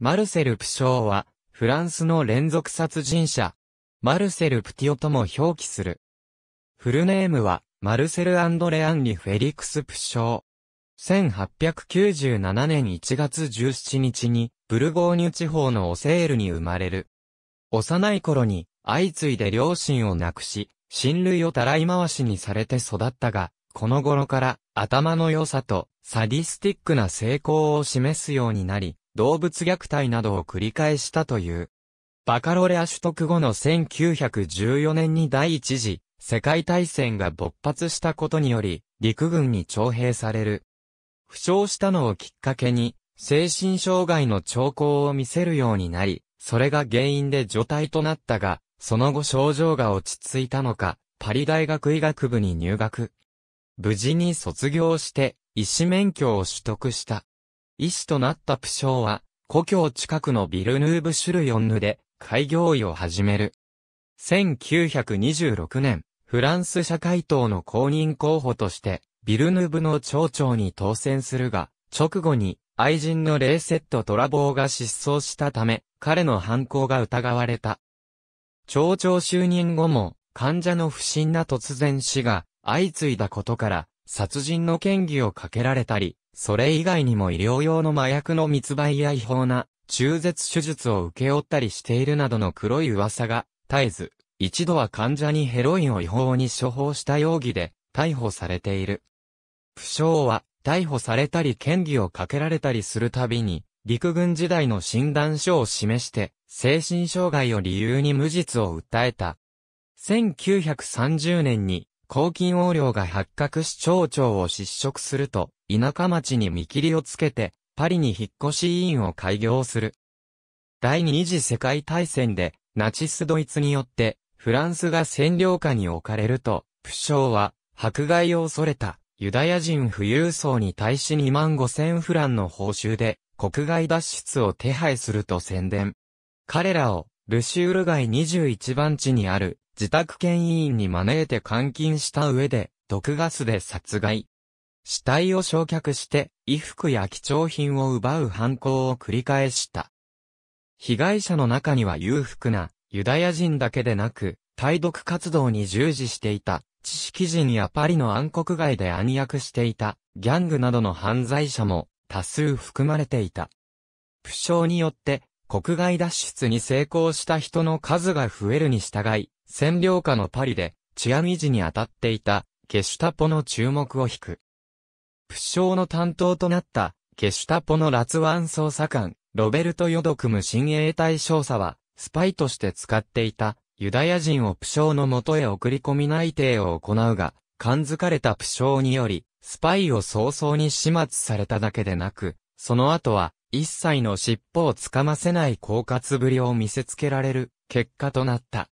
マルセル・プショーは、フランスの連続殺人者、マルセル・プティオとも表記する。フルネームは、マルセル・アンドレ・アンリ・フェリクス・プショー。1897年1月17日に、ブルゴーニュ地方のオセールに生まれる。幼い頃に、相次いで両親を亡くし、親類をたらい回しにされて育ったが、この頃から、頭の良さと、サディスティックな成功を示すようになり、動物虐待などを繰り返したという。バカロレア取得後の1914年に第一次世界大戦が勃発したことにより、陸軍に徴兵される。負傷したのをきっかけに、精神障害の兆候を見せるようになり、それが原因で除隊となったが、その後症状が落ち着いたのか、パリ大学医学部に入学。無事に卒業して、医師免許を取得した。医師となったプショーは、故郷近くのビルヌーブ・シュルヨンヌで、開業医を始める。1926年、フランス社会党の公認候補として、ビルヌーブの町長に当選するが、直後に、愛人のレイセット・トラボーが失踪したため、彼の犯行が疑われた。町長就任後も、患者の不審な突然死が相次いだことから、殺人の嫌疑をかけられたり、それ以外にも医療用の麻薬の密売や違法な中絶手術を請け負ったりしているなどの黒い噂が絶えず、一度は患者にヘロインを違法に処方した容疑で逮捕されている。不詳は逮捕されたり嫌疑をかけられたりするたびに、陸軍時代の診断書を示して、精神障害を理由に無実を訴えた。1930年に、抗菌横領が発覚し町長を失職すると、田舎町に見切りをつけて、パリに引っ越し委員を開業する。第二次世界大戦で、ナチスドイツによって、フランスが占領下に置かれると、プショーは、迫害を恐れた、ユダヤ人富裕層に対し2万5千フランの報酬で、国外脱出を手配すると宣伝。彼らを、ルシュール街21番地にある、自宅県委員に招いて監禁した上で、毒ガスで殺害。死体を焼却して、衣服や貴重品を奪う犯行を繰り返した。被害者の中には裕福なユダヤ人だけでなく、対独活動に従事していた知識人やパリの暗黒街で暗躍していたギャングなどの犯罪者も多数含まれていた。負傷によって国外脱出に成功した人の数が増えるに従い、占領下のパリで治安維持に当たっていたゲシュタポの注目を引く。プショの担当となった、ケシュタポのラツワン捜査官、ロベルト・ヨドクム親衛隊少佐は、スパイとして使っていた、ユダヤ人をプショの元へ送り込み内定を行うが、感づかれたプショにより、スパイを早々に始末されただけでなく、その後は、一切の尻尾をつかませない狡猾ぶりを見せつけられる、結果となった。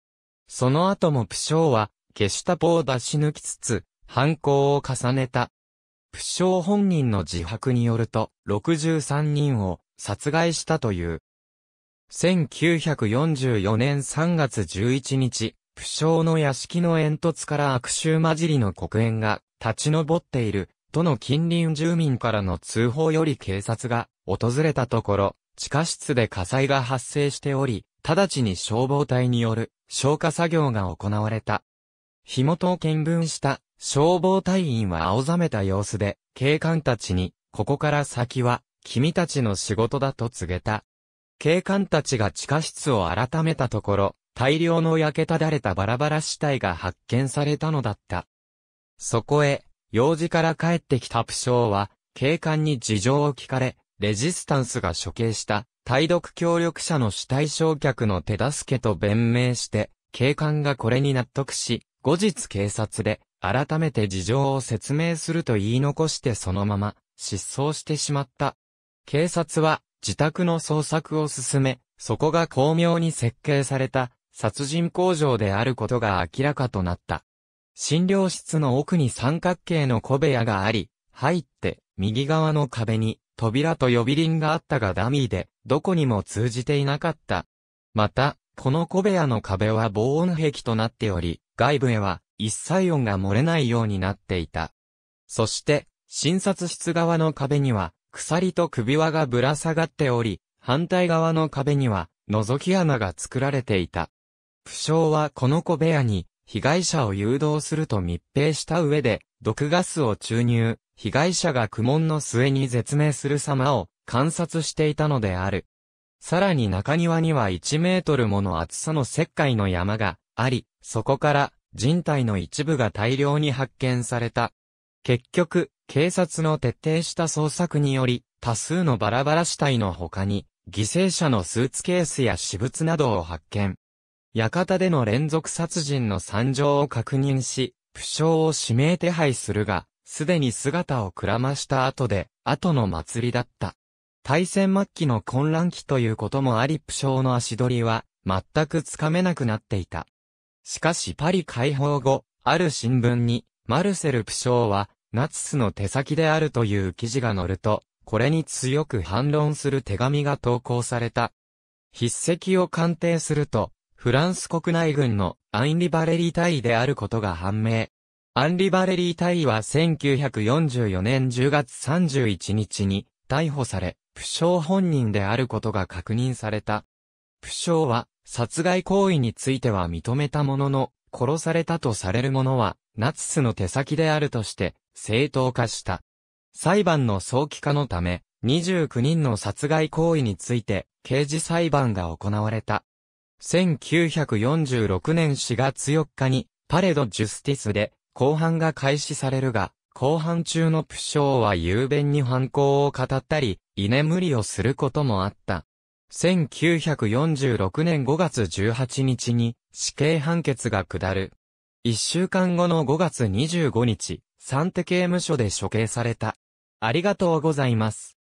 その後もプショは、ケシュタポを出し抜きつつ、犯行を重ねた。プッショー本人の自白によると、63人を殺害したという。1944年3月11日、プッショーの屋敷の煙突から悪臭混じりの黒煙が立ち上っている、との近隣住民からの通報より警察が訪れたところ、地下室で火災が発生しており、直ちに消防隊による消火作業が行われた。火元を見分した消防隊員は青ざめた様子で、警官たちに、ここから先は、君たちの仕事だと告げた。警官たちが地下室を改めたところ、大量の焼けただれたバラバラ死体が発見されたのだった。そこへ、用事から帰ってきたプショは、警官に事情を聞かれ、レジスタンスが処刑した、対毒協力者の死体焼却の手助けと弁明して、警官がこれに納得し、後日警察で、改めて事情を説明すると言い残してそのまま、失踪してしまった。警察は、自宅の捜索を進め、そこが巧妙に設計された、殺人工場であることが明らかとなった。診療室の奥に三角形の小部屋があり、入って、右側の壁に、扉と呼び鈴があったがダミーで、どこにも通じていなかった。また、この小部屋の壁は防音壁となっており、外部へは一切音が漏れないようになっていた。そして、診察室側の壁には、鎖と首輪がぶら下がっており、反対側の壁には、覗き穴が作られていた。不詳はこの小部屋に、被害者を誘導すると密閉した上で、毒ガスを注入、被害者が苦悶の末に絶命する様を観察していたのである。さらに中庭には1メートルもの厚さの石灰の山があり、そこから人体の一部が大量に発見された。結局、警察の徹底した捜索により、多数のバラバラ死体の他に、犠牲者のスーツケースや私物などを発見。館での連続殺人の惨状を確認し、不詳を指名手配するが、すでに姿をくらました後で、後の祭りだった。大戦末期の混乱期ということもあり、不詳の足取りは、全くつかめなくなっていた。しかしパリ解放後、ある新聞に、マルセルプショーは、ナチスの手先であるという記事が載ると、これに強く反論する手紙が投稿された。筆跡を鑑定すると、フランス国内軍のアンリ・バレリー隊であることが判明。アンリ・バレリー隊は1944年10月31日に逮捕され、プショー本人であることが確認された。プショーは殺害行為については認めたものの、殺されたとされるものは、ナチスの手先であるとして、正当化した。裁判の早期化のため、29人の殺害行為について、刑事裁判が行われた。1946年4月4日に、パレド・ジュスティスで、公判が開始されるが、公判中のプショーは雄弁に犯行を語ったり、居眠りをすることもあった。1946年5月18日に死刑判決が下る。一週間後の5月25日、サンテ刑務所で処刑された。ありがとうございます。